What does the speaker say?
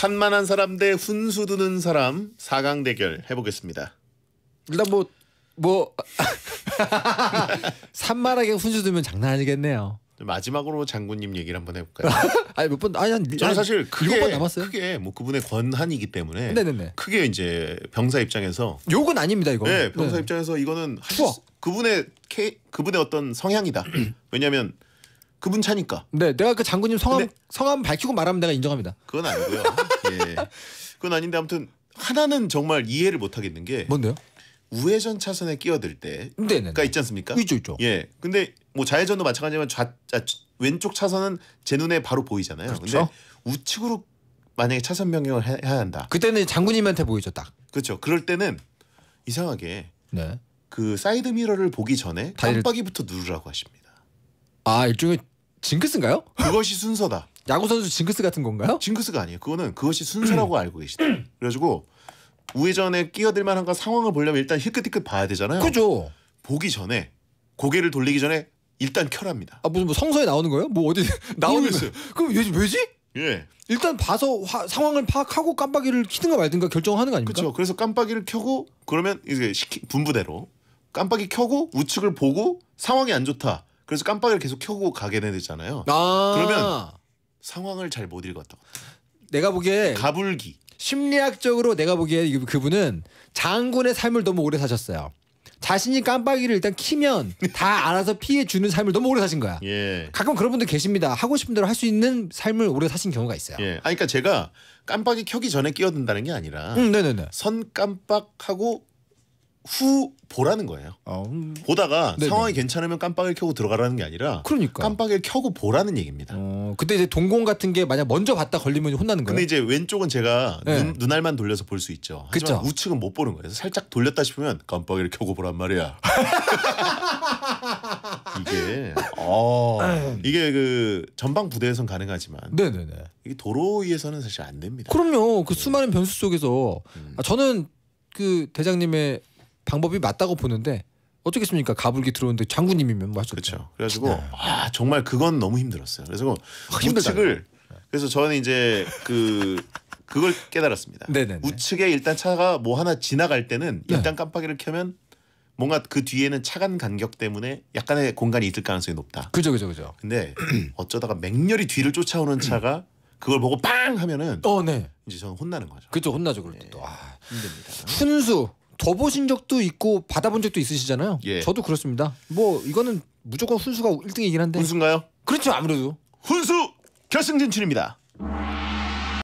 산만한 사람 대 훈수 두는 사람 4강 대결 해보겠습니다. 일단 뭐, 뭐 산만하게 훈수 들면 장난 아니겠네요. 마지막으로 장군님 얘기를 한번 해볼까요? 아니 몇 번, 아니 한 저는 사실 그게 남았어요? 그게 뭐 그분의 권한이기 때문에 네네네. 그게 이제 병사 입장에서 욕은 아닙니다 이거. 네, 네. 병사 네. 입장에서 이거는 추 그분의 케 그분의 어떤 성향이다. 왜냐하면 그분 차니까. 네, 내가 그 장군님 성함 근데, 성함 밝히고 말하면 내가 인정합니다. 그건 아니고요. 예. 그건 아닌데 아무튼 하나는 정말 이해를 못 하겠는 게 뭔데요? 우회전 차선에 끼어들 때, 가 네, 네, 네. 있지 않습니까? 있죠, 있죠. 예, 근데 뭐 좌회전도 마찬가지지만 좌, 아, 왼쪽 차선은 제 눈에 바로 보이잖아요. 그렇죠? 근데 우측으로 만약에 차선 변경을 해야 한다. 그때는 장군님한테 보이죠, 딱. 그렇죠. 그럴 때는 이상하게 네. 그 사이드 미러를 보기 전에 깜빡이부터 누르라고 하십니다. 아 일종의 징크스인가요? 그것이 순서다. 야구 선수 징크스 같은 건가요? 징크스가 아니에요. 그거는 그것이 순서라고 알고 계시다. 그래가지고 우회전에 끼어들 만한 건 상황을 보려면 일단 희끗희끗 봐야 되잖아요. 그죠. 보기 전에 고개를 돌리기 전에 일단 켜랍니다. 아 무슨 뭐 성서에 나오는 거예요? 뭐 어디 나오는 거예요? 그럼 왜 왜지? 예. 일단 봐서 화, 상황을 파악하고 깜빡이를 키든가 말든가 결정하는 거 아닙니까? 그죠 그래서 깜빡이를 켜고 그러면 이제 시키, 분부대로 깜빡이 켜고 우측을 보고 상황이 안 좋다. 그래서 깜빡이를 계속 켜고 가게 되잖아요. 아~ 그러면 상황을 잘 못 읽었다. 내가 보기에 가불기. 심리학적으로 내가 보기에 그분은 장군의 삶을 너무 오래 사셨어요. 자신이 깜빡이를 일단 키면 다 알아서 피해 주는 삶을 너무 오래 사신 거야. 예. 가끔 그런 분들 계십니다. 하고 싶은 대로 할 수 있는 삶을 오래 사신 경우가 있어요. 예. 아 그러니까 제가 깜빡이 켜기 전에 끼어든다는 게 아니라 음, 네네네. 선 깜빡하고 후 보라는 거예요. 어, 음. 보다가 네네. 상황이 괜찮으면 깜빡이를 켜고 들어가라는 게 아니라 그러니까. 깜빡이를 켜고 보라는 얘기입니다. 어, 그때 이제 동공 같은 게 만약 먼저 봤다 걸리면 혼나는 거예요. 근데 이제 왼쪽은 제가 네. 눈, 눈알만 돌려서 볼 수 있죠. 하지만 그쵸? 우측은 못 보는 거예요. 살짝 돌렸다 싶으면 깜빡이를 켜고 보란 말이야. 이게 어, 이게 그 전방 부대에선 가능하지만 네네네. 이게 도로 위에서는 사실 안 됩니다. 그럼요. 그 네. 수많은 변수 속에서 음. 아, 저는 그 대장님의 방법이 맞다고 보는데 어떻겠습니까? 가불기 들어오는데 장군님이면 맞죠. 뭐 그렇죠. 그래가지고 네. 아 정말 그건 너무 힘들었어요. 그래서 우측을 그래서 저는 이제 그 그걸 깨달았습니다. 네네네. 네, 네. 우측에 일단 차가 뭐 하나 지나갈 때는 네. 일단 깜빡이를 켜면 뭔가 그 뒤에는 차간 간격 때문에 약간의 공간이 있을 가능성이 높다. 그죠, 그죠, 그죠. 근데 어쩌다가 맹렬히 뒤를 쫓아오는 차가 그걸 보고 빵 하면은 어, 네. 이제 저는 혼나는 거죠. 그죠, 혼나죠, 그럴 때 네. 아, 힘듭니다. 훈수 더 보신 적도 있고 받아본 적도 있으시잖아요. 예. 저도 그렇습니다. 뭐 이거는 무조건 훈수가 1등이긴 한데. 훈수인가요? 그렇죠 아무래도. 훈수 결승 진출입니다.